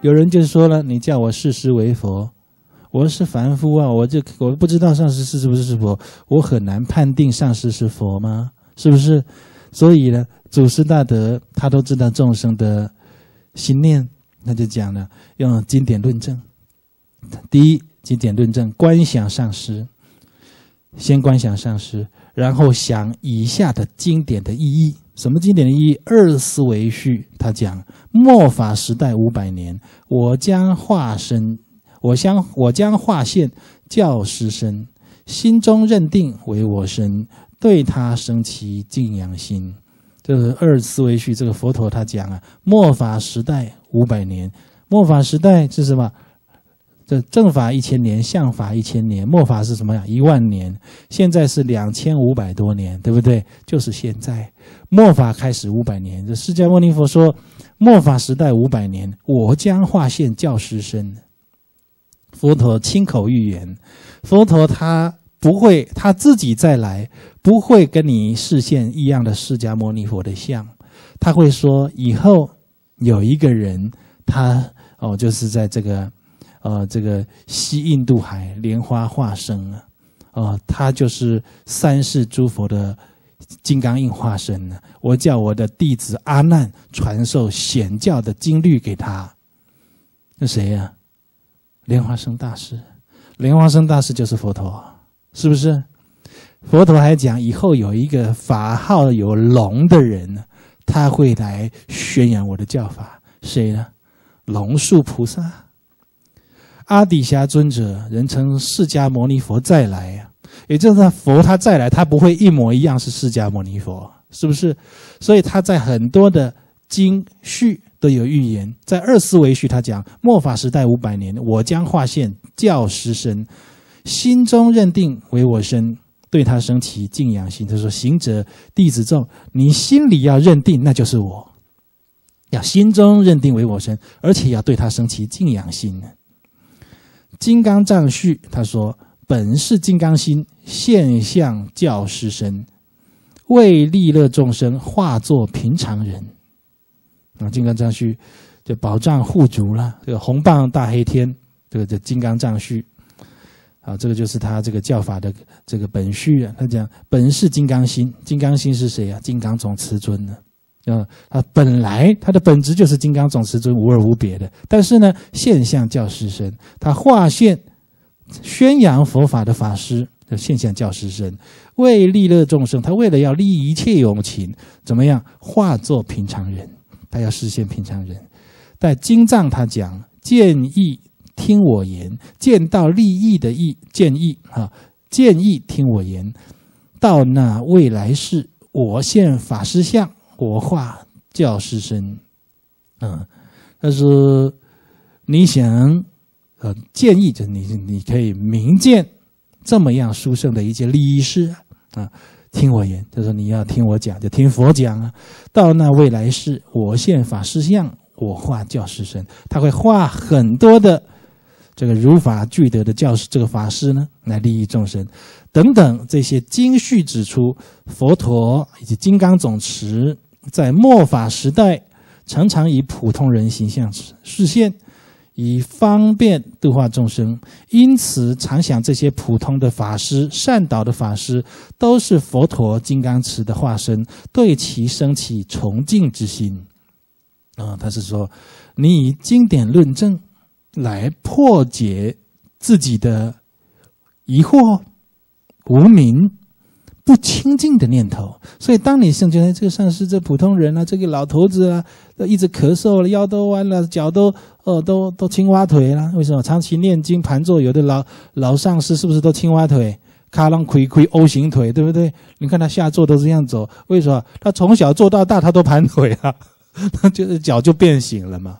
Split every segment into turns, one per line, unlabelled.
有人就说了：“你叫我视师为佛，我是凡夫啊！我就我不知道上师是不是是佛，我很难判定上师是佛吗？是不是？所以呢，祖师大德他都知道众生的心念，他就讲了用经典论证。第一，经典论证观想上师。”先观想上师，然后想以下的经典的意义。什么经典的意义？二思维序，他讲末法时代五百年，我将化身，我将我将化现教师身，心中认定为我身，对他生起敬仰心。这是二思维序，这个佛陀他讲啊，末法时代五百年，末法时代是什么？这正法一千年，相法一千年，末法是什么呀？一万年。现在是两千五百多年，对不对？就是现在，末法开始五百年。这释迦牟尼佛说，末法时代五百年，我将化现教师身。佛陀亲口预言，佛陀他不会他自己再来，不会跟你视线一样的释迦牟尼佛的像，他会说以后有一个人，他哦就是在这个。呃，这个西印度海莲花化身啊，呃，他就是三世诸佛的金刚印化身呢。我叫我的弟子阿难传授显教的经律给他。那谁呀？莲花生大师，莲花生大师就是佛陀，是不是？佛陀还讲，以后有一个法号有龙的人，他会来宣扬我的教法。谁呢？龙树菩萨。阿底峡尊者人称释迦牟尼佛再来呀，也就是佛他再来，他不会一模一样是释迦牟尼佛，是不是？所以他在很多的经序都有预言，在二四维序他讲末法时代五百年，我将化现教十身，心中认定为我身，对他生起敬仰心。他说：“行者弟子众，你心里要认定那就是我，要心中认定为我身，而且要对他生起敬仰心。”金刚藏续，他说：“本是金刚心，现象教师身，为利乐众生化作平常人。”啊，金刚藏续，就保障护足了。这个红棒大黑天，这个叫金刚藏续。啊，这个就是他这个教法的这个本序啊。他讲本是金刚心，金刚心是谁啊？金刚总持尊呢？嗯啊，本来它的本质就是金刚总持尊无二无别的，但是呢，现象叫师身，他化现宣扬佛法的法师叫现象叫师身，为利乐众生，他为了要利一切有情，怎么样化作平常人？他要实现平常人。在经藏他讲建议听我言，见到利益的义建议啊，建议听我言，到那未来世，我现法师相。我化教师身，嗯，他说你想呃建议，就是你你可以明见这么样殊胜的一些利益事啊，听我言，就说你要听我讲，就听佛讲啊。到那未来世，我现法师相，我化教师身，他会画很多的这个如法具德的教师，这个法师呢来利益众生，等等这些经序指出佛陀以及金刚总持。在末法时代，常常以普通人形象示现，以方便度化众生。因此，常想这些普通的法师、善导的法师，都是佛陀金刚持的化身，对其升起崇敬之心。啊，他是说，你以经典论证来破解自己的疑惑、无名不清净的念头，所以当你像觉得这个上师，这普通人啊，这个老头子啊，一直咳嗽了，腰都弯了，脚都，呃，都都青蛙腿了。为什么长期念经盘坐？有的老老上师是不是都青蛙腿？卡楞魁魁 O 型腿，对不对？你看他下坐都是这样走，为什么？他从小坐到大，他都盘腿啊，他就是脚就变形了嘛。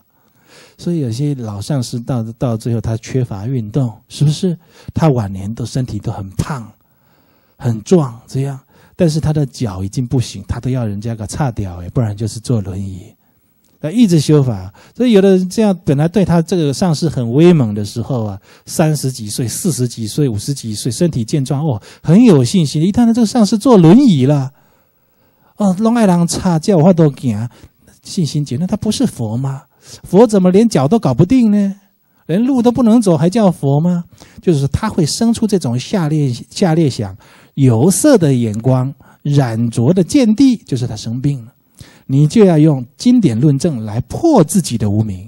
所以有些老上师到到最后他缺乏运动，是不是？他晚年都身体都很胖。很壮这样，但是他的脚已经不行，他都要人家给擦掉，哎，不然就是坐轮椅。那一直修法，所以有的人这样，本来对他这个上司很威猛的时候啊，三十几岁、四十几岁、五十几岁，身体健壮哦，很有信心。一看到这个上司坐轮椅了，哦，弄爱人擦叫我都行，信心减。那他不是佛吗？佛怎么连脚都搞不定呢？连路都不能走，还叫佛吗？就是他会生出这种下列下列想，有色的眼光，染浊的见地，就是他生病了。你就要用经典论证来破自己的无名。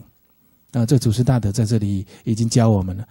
啊，这祖师大德在这里已经教我们了。